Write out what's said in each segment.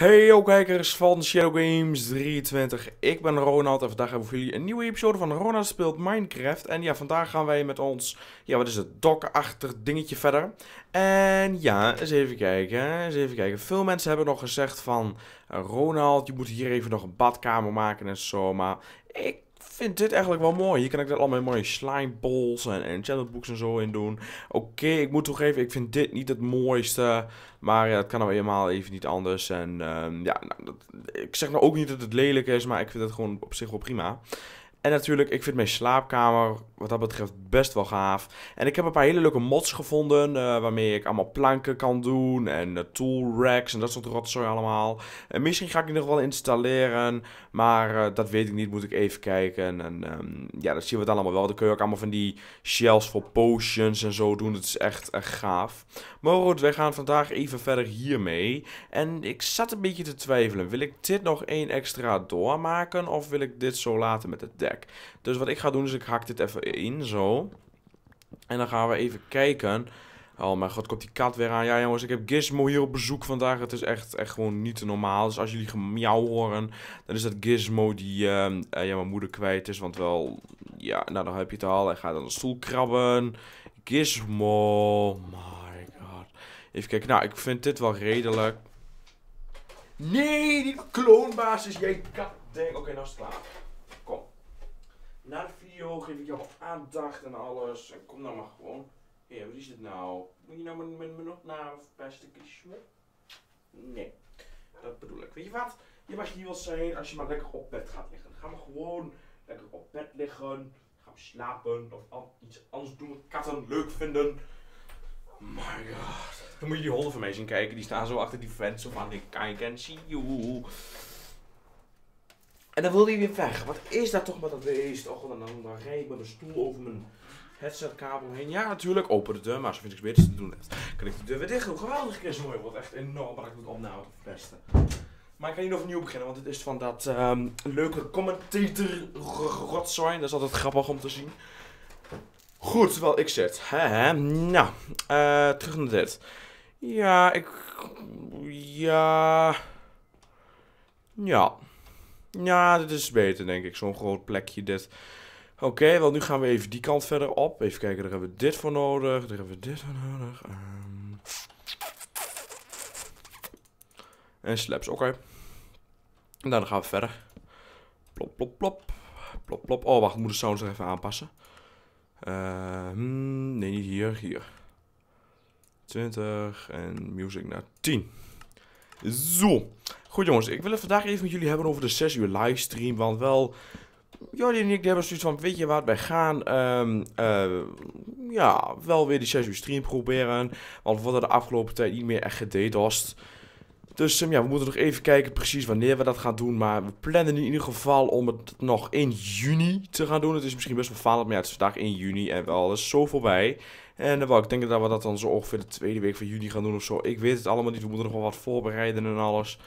Hey kijkers van Shadow Games 23, ik ben Ronald en vandaag hebben we voor jullie een nieuwe episode van Ronald speelt Minecraft. En ja, vandaag gaan wij met ons, ja wat is het, dok achtig dingetje verder. En ja, eens even kijken, eens even kijken. Veel mensen hebben nog gezegd van, eh, Ronald je moet hier even nog een badkamer maken en zo, maar ik vind dit eigenlijk wel mooi. Hier kan ik dat allemaal mooie slime balls en, enchanted books en zo in doen. Oké, ik moet toegeven, ik vind dit niet het mooiste. Maar ja, het kan nou helemaal even niet anders. En ehm, ja, nou, dat, ik zeg nou ook niet dat het lelijk is, maar ik vind het gewoon op zich wel prima. En natuurlijk, ik vind mijn slaapkamer wat dat betreft best wel gaaf. En ik heb een paar hele leuke mods gevonden, eh, waarmee ik allemaal planken kan doen en eh, tool racks en dat soort rotzooi allemaal. En misschien ga ik die nog wel installeren, maar eh, dat weet ik niet, moet ik even kijken. En ehm, ja, dat zien we dan allemaal wel. Dan kun je ook allemaal van die shells voor potions en zo doen, dat is echt, echt gaaf. Maar wij gaan vandaag even verder hiermee. En ik zat een beetje te twijfelen. Wil ik dit nog één extra doormaken of wil ik dit zo laten met het deck? Dus wat ik ga doen is ik hak dit even in, zo. En dan gaan we even kijken... Oh mijn god, komt die kat weer aan. Ja jongens, ik heb Gizmo hier op bezoek vandaag. Het is echt, echt gewoon niet normaal. Dus als jullie gemiauw horen, dan is dat Gizmo die uh, ja, mijn moeder kwijt is. Want wel, ja, nou dan heb je het al. Hij gaat aan de stoel krabben. Gizmo, man. Even kijken. Nou, ik vind dit wel redelijk. Nee, die kloonbasis. Jij kat Oké, nou is het klaar. Kom. Na de video geef ik jou aandacht en alles. En kom nou maar gewoon. Hé, hey, wat is dit nou? Moet je nou mijn, mijn, mijn opname verpesten, kiesje? Nee. Dat bedoel ik. Weet je wat? Je mag hier wel zijn als je maar lekker op bed gaat liggen. Ga maar gewoon lekker op bed liggen. Ga maar slapen. Of iets anders doen wat katten leuk vinden my god. Dan moet je die honden van mij zien kijken. Die staan zo achter die fans. Zo van, I can see you. En dan wilde hij weer weg. Wat is dat toch met dat beest? Och, en dan, dan rijd ik met mijn stoel over mijn headsetkabel heen. Ja, natuurlijk. Open de deur, maar zo vind ik het beter te doen. Kan ik de deur weer dicht doen. Geweldig, Chris. Mooi. Wat echt enorm. Maar ik moet Nou, te beste. Maar ik ga niet nieuw beginnen, want het is van dat ehm, leuke commentator rotzooi. Dat is altijd grappig om te zien. Goed, wel ik zit. He, Nou, uh, terug naar dit. Ja, ik... Ja... Ja. Ja, dit is beter, denk ik. Zo'n groot plekje, dit. Oké, wel nu gaan we even die kant verder op. Even kijken, daar hebben we dit voor nodig. Daar hebben we dit voor nodig. Ehm. En slaps, oké. En nou, dan gaan we verder. Plop, plop, plop. Plop, plop. Oh, wacht, ik moet de sound nog even aanpassen. Eh, hmm, nee, niet hier, hier. 20 en music naar 10. Zo. Goed jongens, ik wil het vandaag even met jullie hebben over de 6 uur livestream. Want wel, Jordi en ik hebben zoiets van, weet je waar wij gaan? Ehm, eh, ja, wel weer die 6 uur stream proberen. Want we worden de afgelopen tijd niet meer echt was dus ja, we moeten nog even kijken precies wanneer we dat gaan doen. Maar we plannen in ieder geval om het nog in juni te gaan doen. Het is misschien best wel falend, maar het is vandaag in juni en wel is zo voorbij. En eh, wel, ik denk dat we dat dan zo ongeveer de tweede week van juni gaan doen of zo. Ik weet het allemaal niet. We moeten nog wel wat voorbereiden en alles.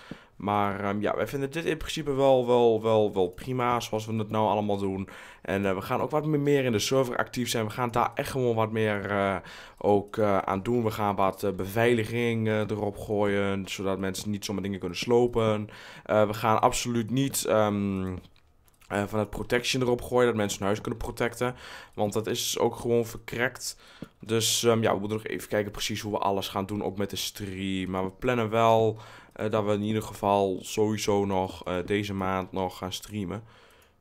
Maar ehm, ja, wij vinden dit in principe wel, wel, wel, wel prima zoals we het nou allemaal doen. En eh, we gaan ook wat meer in de server actief zijn. We gaan daar echt gewoon wat meer eh, ook eh, aan doen. We gaan wat beveiliging erop gooien, zodat mensen niet zomaar dingen kunnen slopen. we gaan absoluut niet... Ehm, van eh, vanuit protection erop gooien. Dat mensen hun huis kunnen protecten. Want dat is dus ook gewoon verkrekt. Dus ehm, ja, we moeten nog even kijken precies hoe we alles gaan doen. Ook met de stream. Maar we plannen wel eh, dat we in ieder geval sowieso nog eh, deze maand nog gaan streamen.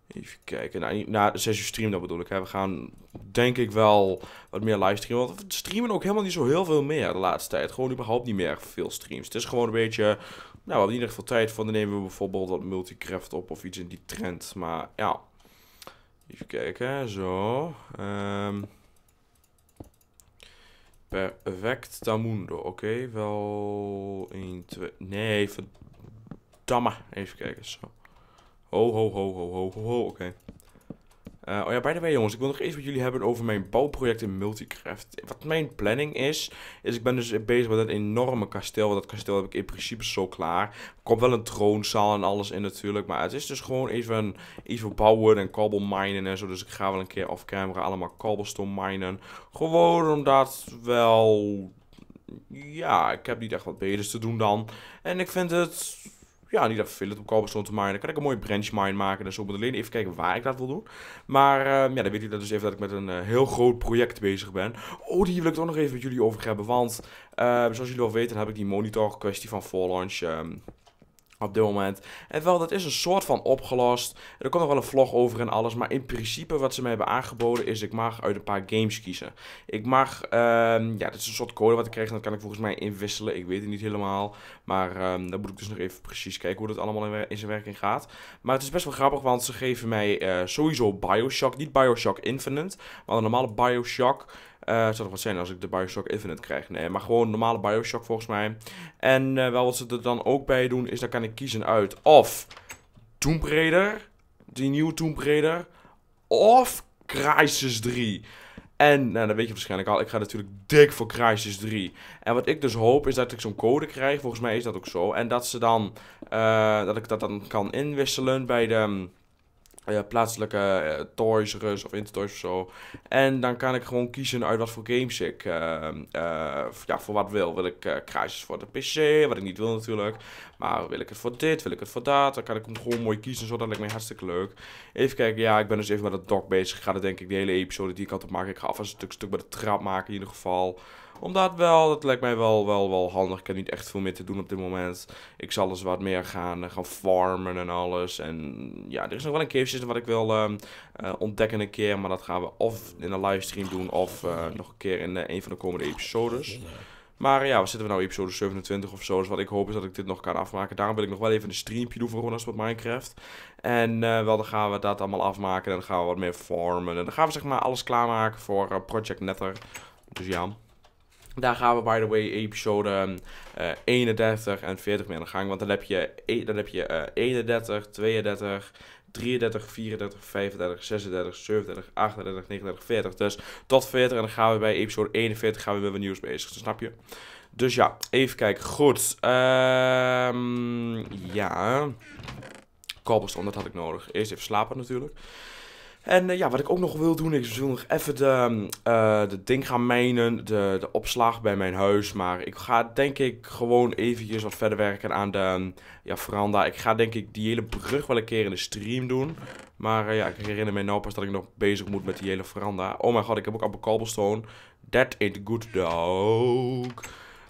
Even kijken. Nou, na 6 uur stream dat bedoel ik. Hè. We gaan denk ik wel wat meer livestreamen. Want we streamen ook helemaal niet zo heel veel meer de laatste tijd. Gewoon überhaupt niet meer veel streams. Het is gewoon een beetje nou, we hadden in ieder geval tijd van, dan nemen we bijvoorbeeld wat multicraft op of iets in die trend. Maar ja, even kijken, zo. Um, perfect Tamundo, oké. Wel 1, 2, nee, verdamme. Even kijken, zo. Ho, ho, ho, ho, ho, ho, oké. Uh, oh ja, by the way jongens, ik wil nog eens met jullie hebben over mijn bouwproject in Multicraft. Wat mijn planning is, is ik ben dus bezig met een enorme kasteel. Want dat kasteel heb ik in principe zo klaar. Er komt wel een troonzaal en alles in natuurlijk. Maar het is dus gewoon even, even bouwen en cobble en zo. Dus ik ga wel een keer off camera allemaal cobblestone minen. Gewoon omdat wel... Ja, ik heb niet echt wat beters te doen dan. En ik vind het ja, niet dat vervelend op cobblestone te maken. Dan kan ik een mooie branch mine maken. Dus zo moet alleen even kijken waar ik dat wil doen. Maar ehm, ja, dan weet ik dat dus even dat ik met een eh, heel groot project bezig ben. Oh, die wil ik toch nog even met jullie over hebben. Want ehm, zoals jullie al weten, heb ik die monitor kwestie van voorlaunch. launch ehm, op dit moment. En wel, dat is een soort van opgelost. Er komt nog wel een vlog over en alles. Maar in principe wat ze me hebben aangeboden is... ik mag uit een paar games kiezen. Ik mag... Um, ja, dat is een soort code wat ik krijg En dat kan ik volgens mij inwisselen. Ik weet het niet helemaal. Maar um, dan moet ik dus nog even precies kijken... hoe dat allemaal in, zijn werking gaat. Maar het is best wel grappig, want ze geven mij eh, sowieso Bioshock. Niet Bioshock Infinite. Maar een normale Bioshock... Uh, het zou toch wat zijn als ik de Bioshock Infinite krijg. Nee, maar gewoon normale Bioshock volgens mij. En eh, wel wat ze er dan ook bij doen, is dat kan ik kiezen uit of Tomb Raider, die nieuwe Tomb Raider, of Crisis 3. En nou, dat weet je waarschijnlijk al, ik ga natuurlijk dik voor Crisis 3. En wat ik dus hoop is dat ik zo'n code krijg, volgens mij is dat ook zo. En dat ze dan, eh, dat ik dat dan kan inwisselen bij de uh, plaatselijke uh, Toys Rus of Intertoys of zo. En dan kan ik gewoon kiezen uit wat voor games ik ehm, eh, ja, voor wat wil. Wil ik uh, kruisjes voor de PC, wat ik niet wil natuurlijk. Maar wil ik het voor dit, wil ik het voor dat. Dan kan ik hem gewoon mooi kiezen, zodat lijkt me hartstikke leuk. Even kijken, ja, ik ben dus even met het dock bezig. ga er denk ik de hele episode die ik had op maken. Ik ga af en stuk, stuk bij de trap maken in ieder geval omdat wel, dat lijkt mij wel, wel, wel handig. Ik heb niet echt veel meer te doen op dit moment. Ik zal eens dus wat meer gaan, eh, gaan farmen en alles. En ja, er is nog wel een keertje wat ik wil ehm, eh, ontdekken een keer. Maar dat gaan we of in een livestream doen of eh, nog een keer in een van de komende episodes. Maar ja, we zitten we nou episode 27 of zo. Dus wat ik hoop is dat ik dit nog kan afmaken. Daarom wil ik nog wel even een streamje doen voor Ronas met Minecraft. En wel, dan gaan we dat allemaal afmaken. En dan gaan we wat meer farmen. En dan gaan we zeg maar alles klaarmaken voor Project Netter. Dus ja. Daar gaan we, by the way, episode 31 ehm, eh, en 40 mee aan de gang. Want dan heb je, e, dan heb je 31, 32, 33, 34, 35, 36, 37, 38, 39, 40. Dus tot 40 en dan gaan we bij episode 41 gaan we met wat nieuws bezig. Dus snap je? Dus ja, even kijken. Goed. Ehm, ja. Cobblestone, dat had ik nodig. Eerst even slapen natuurlijk. En eh, ja, wat ik ook nog wil doen, ik wil nog even de, ehm, eh, de ding gaan menen, de, de opslag bij mijn huis. Maar ik ga denk ik gewoon eventjes wat verder werken aan de ehm, ja, veranda. Ik ga denk ik die hele brug wel een keer in de stream doen. Maar eh, ja, ik herinner me nou pas dat ik nog bezig moet met die hele veranda. Oh mijn god, ik heb ook al cobblestone. That ain't good dog.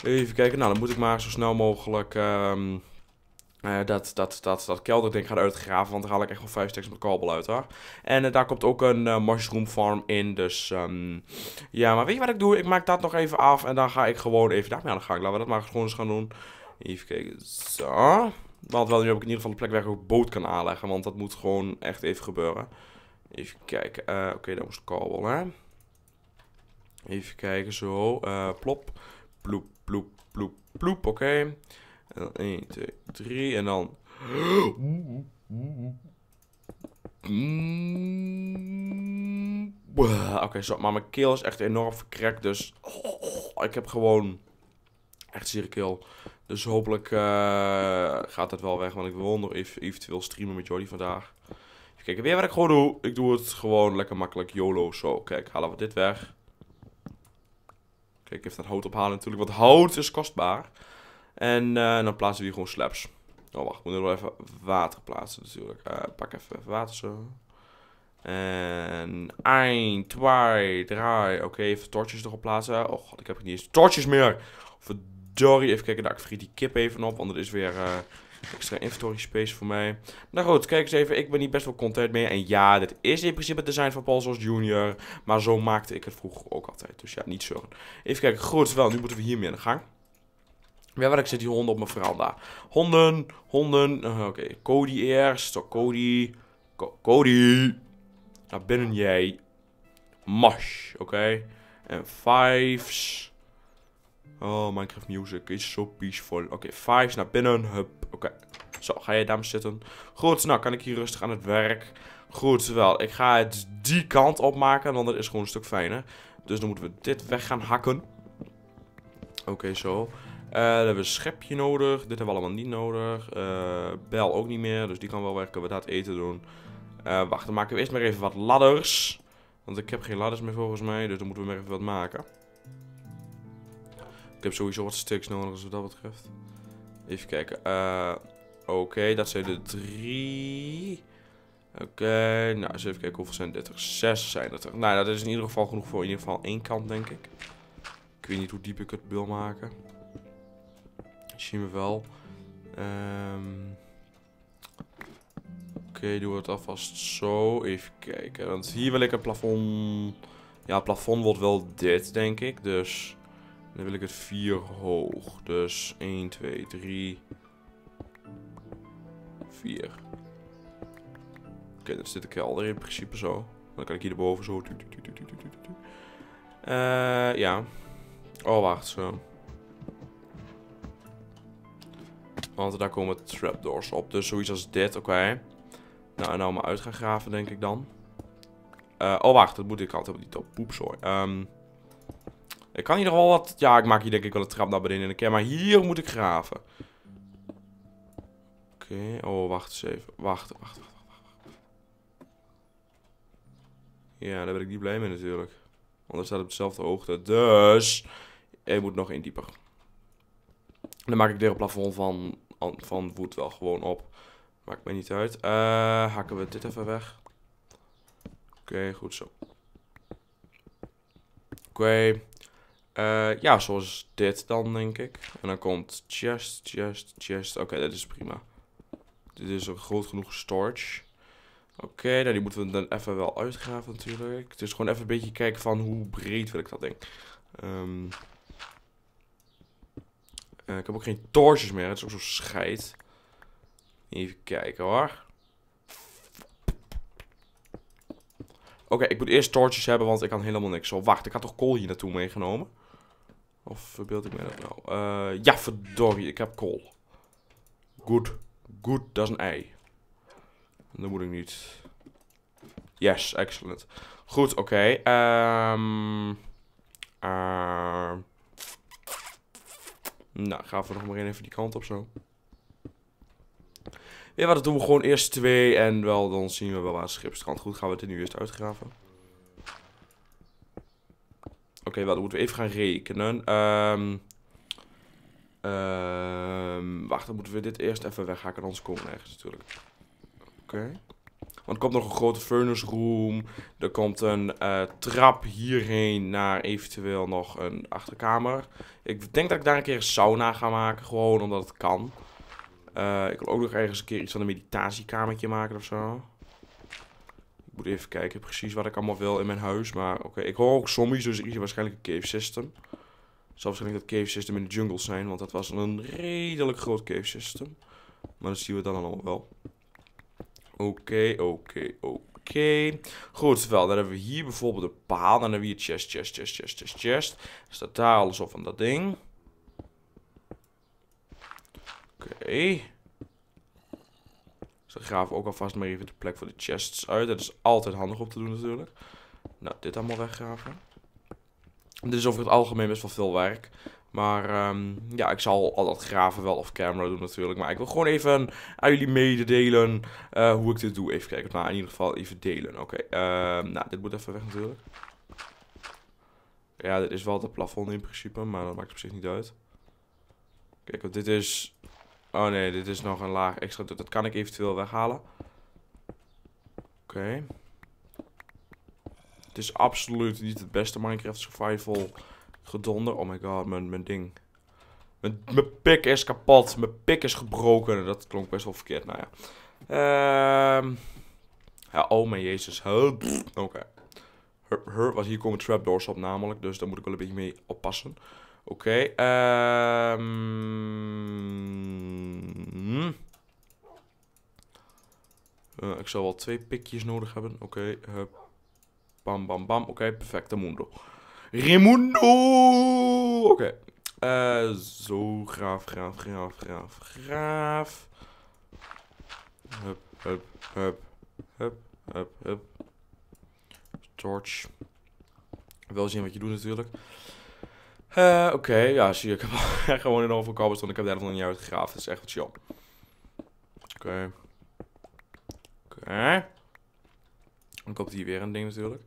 Even kijken, nou dan moet ik maar zo snel mogelijk... Ehm, uh, dat, dat, dat, dat kelderding gaat uitgraven, want daar haal ik echt wel vijf steks met kabel uit hoor. En eh, daar komt ook een eh, mushroom farm in, dus um, ja, maar weet je wat ik doe? Ik maak dat nog even af en dan ga ik gewoon even daarmee aan nou, de gang. Laten we dat maar gewoon eens gaan doen. Even kijken, zo. Want wel, nu heb ik in ieder geval de plek waar ik ook boot kan aanleggen, want dat moet gewoon echt even gebeuren. Even kijken, oké, daar moest kabel hè. Even kijken, zo, plop, ploep, ploep, ploep, ploep, oké. En dan 1, 2, 3 en dan. Oké, zo. Maar mijn keel is echt enorm verkrekt. Dus ik heb gewoon echt zere keel. Dus hopelijk eh, gaat dat wel weg. Want ik wil nog eventueel streamen met Jordi vandaag. Even kijken. Weer wat ik gewoon doe. Ik doe het gewoon lekker makkelijk. YOLO zo. Kijk, halen we dit weg. Kijk, even dat hout ophalen natuurlijk. Want hout is kostbaar. En eh, dan plaatsen we hier gewoon slabs. Oh, wacht. Ik moet er wel even water plaatsen natuurlijk. Eh, pak even, water zo. En 1, 2, 3. Oké, even tortjes erop plaatsen. Oh god, ik heb niet eens tortjes meer. Verdorie. Even kijken. Nou, ik vergeet die kip even op. Want er is weer eh, extra inventory space voor mij. Nou goed, kijk eens even. Ik ben niet best wel content mee. En ja, dit is in principe het design van Paulsos Junior. Maar zo maakte ik het vroeger ook altijd. Dus ja, niet zo. Even kijken. Goed, wel. Nu moeten we hiermee aan de gang waar ik zit die hond op mijn veranda. Honden, honden. Eh, oké, Cody eerst. Zo, Cody. Cody. Naar binnen jij. Mash, oké. En fives. Oh, Minecraft Music is zo peaceful. Oké, okay, fives naar binnen. Hup, oké. Zo, ga jij daar zitten. Goed, nou kan ik hier rustig aan het werk. Goed, wel. Ik ga het die kant opmaken, want dat is gewoon een stuk fijner. Dus dan moeten we dit weg gaan hakken. Oké, zo. Uh, dan hebben we een schepje nodig. Dit hebben we allemaal niet nodig. Eh, bel ook niet meer, dus die kan wel werken. we dat eten doen. Uh, wacht, dan maken we eerst maar even wat ladders. Want ik heb geen ladders meer volgens mij, dus dan moeten we maar even wat maken. Ik heb sowieso wat sticks nodig, als dus wat dat betreft. Even kijken. Oké, dat zijn de drie. Oké, nou eens even kijken hoeveel zijn dit er. Zes zijn dat er. Nou, dat is in ieder geval genoeg voor in ieder geval één kant, denk ik. Ik weet niet hoe diep ik het wil maken. Zien we wel. Um, Oké, okay, doen we het alvast zo. Even kijken. Want hier wil ik een plafond... Ja, het plafond wordt wel dit, denk ik. Dus dan wil ik het 4 hoog. Dus 1, 2, 3, 4. Oké, okay, dan zit de kelder in principe zo. Dan kan ik hierboven zo. ja. Oh, wacht, zo. Want daar komen trapdoors op. Dus zoiets als dit, oké. Nou, en nou maar uit gaan graven, denk ik dan. Eh, oh, wacht, dat moet ik altijd die top Poepzooi. Um, ehm, ik kan hier nog wel wat... Ja, ik maak hier denk ik wel een trap naar beneden in de keer. Maar hier moet ik graven. Oké, oh, wacht eens even. Wacht, wacht, wacht, wacht, Ja, daar ben ik niet blij mee natuurlijk. Want dat staat op dezelfde hoogte. Dus, ik moet nog dieper dan maak ik weer een plafond van, van wood wel gewoon op. Maakt me niet uit. Uh, hakken we dit even weg. Oké, goed zo. Oké. Eh, ja, zoals dit dan, denk ik. En dan komt chest, chest, chest. Oké, dat is prima. Dit is een groot genoeg storage. Oké, nou die moeten we dan even wel uitgraven natuurlijk. het is gewoon even een beetje kijken van hoe breed wil ik dat ding. Um, eh, ik heb ook geen torches meer. Het is ook zo scheid. Even kijken hoor. Oké, ik moet eerst torches hebben, want ik kan helemaal niks. Oh, wacht, ik had toch kool hier naartoe meegenomen? Of verbeeld ik me dat nou? Eh, ja, verdorie, ik heb kool. Goed. Goed, dat is een ei. Dat moet ik niet. Yes, excellent. Goed, oké. Ehm... Eh, nou, gaan we nog maar even die kant op zo. Weet wat, dat doen we gewoon eerst twee en wel, dan zien we wel waar het schipstrand. Goed, gaan we het nu eerst uitgraven. Oké, wat dan moeten we even gaan rekenen. Ehm um, wacht, dan moeten we dit eerst even weghaken anders komen we ergens natuurlijk. Oké. Want er komt nog een grote furnace room. Er komt een eh, trap hierheen naar eventueel nog een achterkamer. Ik denk dat ik daar een keer een sauna ga maken. Gewoon omdat het kan. Eh, ik wil ook nog ergens een keer iets van een meditatiekamertje maken of zo. Ik moet even kijken precies wat ik allemaal wil in mijn huis. Maar oké, ik hoor ook zombies, dus hier is waarschijnlijk een cave system. zal waarschijnlijk dat cave system in de jungle zijn, want dat was een redelijk groot cave system. Maar dat zien we dan allemaal wel. Oké, oké, oké. Goed, wel. Dan hebben we hier bijvoorbeeld een paal. Dan hebben we hier chest, chest, chest, chest, chest, chest. staat dus daar alles op van dat ding. Oké. Dus graven ook alvast maar even de plek voor de chests uit. Dat is altijd handig om te doen natuurlijk. Nou, dit allemaal weggraven. Dit is over het algemeen best wel veel werk. Maar ehm, ja, ik zal al dat graven wel off camera doen natuurlijk. Maar ik wil gewoon even aan jullie mededelen eh, hoe ik dit doe. Even kijken, Nou, in ieder geval even delen. Oké, ehm, nou dit moet even weg natuurlijk. Ja, dit is wel het plafond in principe, maar dat maakt op zich niet uit. Kijk, dit is... Oh nee, dit is nog een laag extra. Dat kan ik eventueel weghalen. Oké. Het is absoluut niet het beste Minecraft Survival Gedonder. Oh my god, mijn, mijn ding. Mijn, mijn pik is kapot. Mijn pik is gebroken. Dat klonk best wel verkeerd. Nou ja. Ehm, ja, oh mijn jezus. Oké. was hier komen trapdoors op namelijk. Dus daar moet ik wel een beetje mee oppassen. Oké. Okay, ehm, hm. eh, ik zal wel twee pikjes nodig hebben. Oké. bam, bam, bam. Oké, perfecte mondo. Raimundo! Oké. Okay. Eh, zo, graaf, graaf, graaf, graaf, graaf. Hup, hup, hup. Hup, hup, hup. Torch. Wel zien wat je doet natuurlijk. eh Oké, ja, zie je. Ik heb gewoon in overal kabels, want ik heb daar nog niet uitgegraafd. Dat is echt wat chill. Oké. Oké. Dan komt hier weer een ding natuurlijk.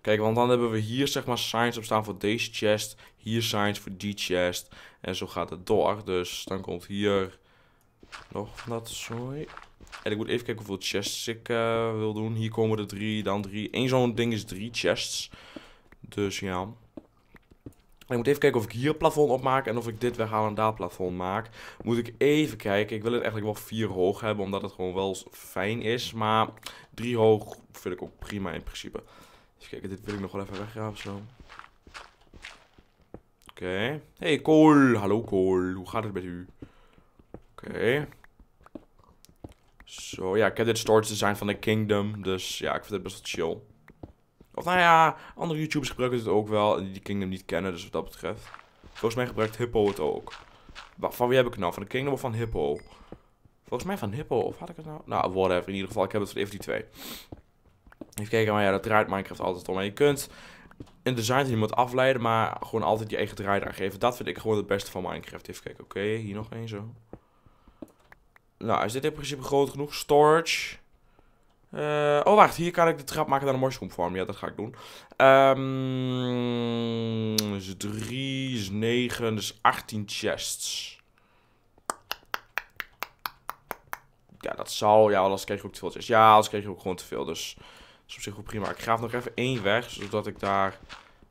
Kijk, want dan hebben we hier zeg maar signs op staan voor deze chest. Hier signs voor die chest. En zo gaat het door. Dus dan komt hier nog van dat sorry. En ik moet even kijken hoeveel chests ik eh, wil doen. Hier komen er drie, dan drie. Eén zo'n ding is drie chests. Dus ja. En ik moet even kijken of ik hier plafond op maak en of ik dit weghaal en daar plafond maak. Moet ik even kijken. Ik wil het eigenlijk wel vier hoog hebben, omdat het gewoon wel fijn is. Maar drie hoog vind ik ook prima in principe. Even kijken, dit wil ik nog wel even weggaan zo. Oké. Hey Kool, hallo Kool, hoe gaat het met u? Oké. Zo, ja, ik heb dit storage design van de Kingdom, dus ja, ik vind het best wel chill. Of nou ja, andere YouTubers gebruiken dit ook wel, die Kingdom niet kennen, dus wat dat betreft. Volgens mij gebruikt Hippo het ook. Van wie heb ik het nou? Van de Kingdom of van Hippo? Volgens mij van Hippo, of had ik het nou? Nou, whatever, in ieder geval, ik heb het van even die twee. Even kijken, maar ja, dat draait Minecraft altijd om. En je kunt een design die moet afleiden, maar gewoon altijd je eigen draai daar geven. Dat vind ik gewoon het beste van Minecraft. Even kijken, oké, hier nog één zo. Nou, is dit in principe groot genoeg? Storage. Eh, oh, wacht, hier kan ik de trap maken naar de mushroom farm. Ja, dat ga ik doen. Um, dus 3, dus 9, is 18 chests. Ja, dat zal. Ja, anders krijg je ook te veel chests. Ja, anders krijg je ook gewoon te veel, dus is op zich goed prima. Ik graaf nog even één weg, zodat ik daar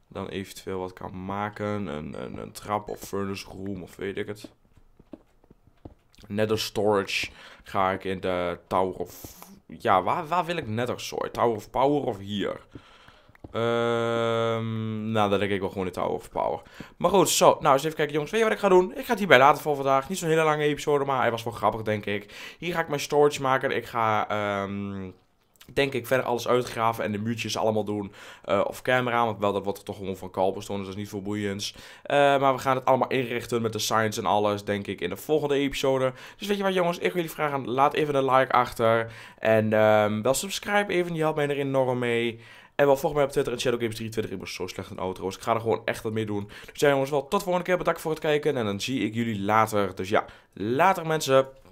dan eventueel wat kan maken. Een, een, een trap of furnace room of weet ik het. Nether storage ga ik in de Tower of... Ja, waar, waar wil ik nether soort? Tower of Power of hier? Um, nou, dan denk ik wel gewoon de Tower of Power. Maar goed, zo. Nou, eens even kijken, jongens. Weet je wat ik ga doen? Ik ga het bij laten voor vandaag. Niet zo'n hele lange episode, maar hij was wel grappig, denk ik. Hier ga ik mijn storage maken. Ik ga... Um denk ik, verder alles uitgraven en de muurtjes allemaal doen eh, of camera. Want wel, dat wordt er toch gewoon van kalbers dus dat is niet veel boeiends. Eh, maar we gaan het allemaal inrichten met de science en alles, denk ik, in de volgende episode. Dus weet je wat, jongens, ik wil jullie vragen, laat even een like achter. En ehm, wel subscribe even, die helpt mij er enorm mee. En wel volg mij op Twitter en Shadow Games 320. Ik ben zo slecht in auto's. Ik ga er gewoon echt wat mee doen. Dus ja jongens, wel tot de volgende keer. Bedankt voor het kijken. En dan zie ik jullie later. Dus ja, later mensen.